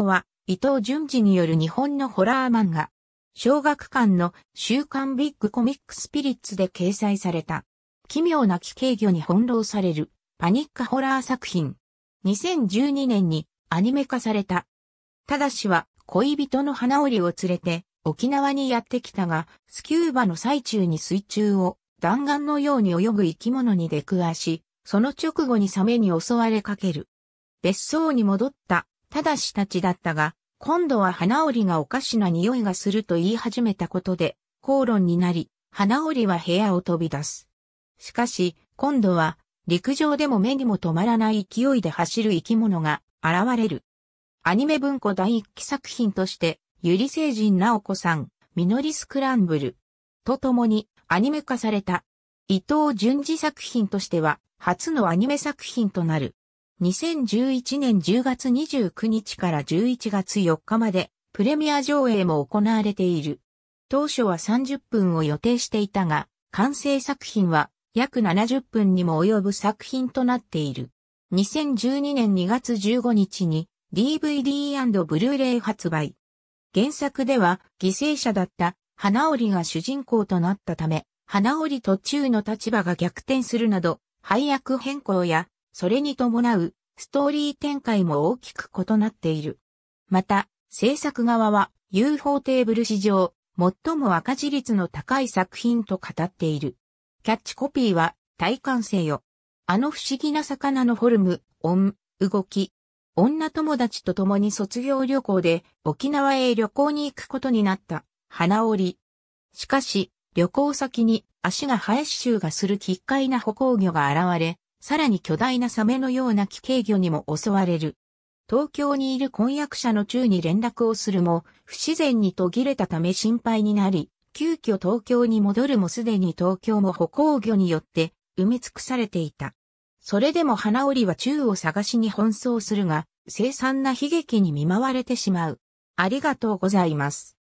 挙は、伊藤淳二による日本のホラー漫画。小学館の週刊ビッグコミックスピリッツで掲載された。奇妙な奇形魚に翻弄されるパニックホラー作品。2012年にアニメ化された。ただしは恋人の花織を連れて沖縄にやってきたが、スキューバの最中に水中を弾丸のように泳ぐ生き物に出くわし、その直後にサメに襲われかける。別荘に戻ったただしたちだったが、今度は花織がおかしな匂いがすると言い始めたことで、口論になり、花織は部屋を飛び出す。しかし、今度は、陸上でも目にも止まらない勢いで走る生き物が現れる。アニメ文庫第一期作品として、ゆり星人直子さん、ミノりスクランブル、と共にアニメ化された。伊藤淳二作品としては、初のアニメ作品となる。2011年10月29日から11月4日までプレミア上映も行われている。当初は30分を予定していたが、完成作品は約70分にも及ぶ作品となっている。2012年2月15日に DVD& ブルーレイ発売。原作では犠牲者だった花織が主人公となったため、花織途中の立場が逆転するなど、配役変更やそれに伴うストーリー展開も大きく異なっている。また、制作側は UFO テーブル史上最も赤字率の高い作品と語っている。キャッチコピーは体感性よ。あの不思議な魚のフォルム、音、動き。女友達と共に卒業旅行で沖縄へ旅行に行くことになった花織。しかし、旅行先に足が生え臭がする奇怪な歩行魚が現れ、さらに巨大なサメのような奇形魚にも襲われる。東京にいる婚約者の中に連絡をするも、不自然に途切れたため心配になり、急遽東京に戻るもすでに東京も歩行魚によって埋め尽くされていた。それでも花織は宙を探しに奔走するが、凄惨な悲劇に見舞われてしまう。ありがとうございます。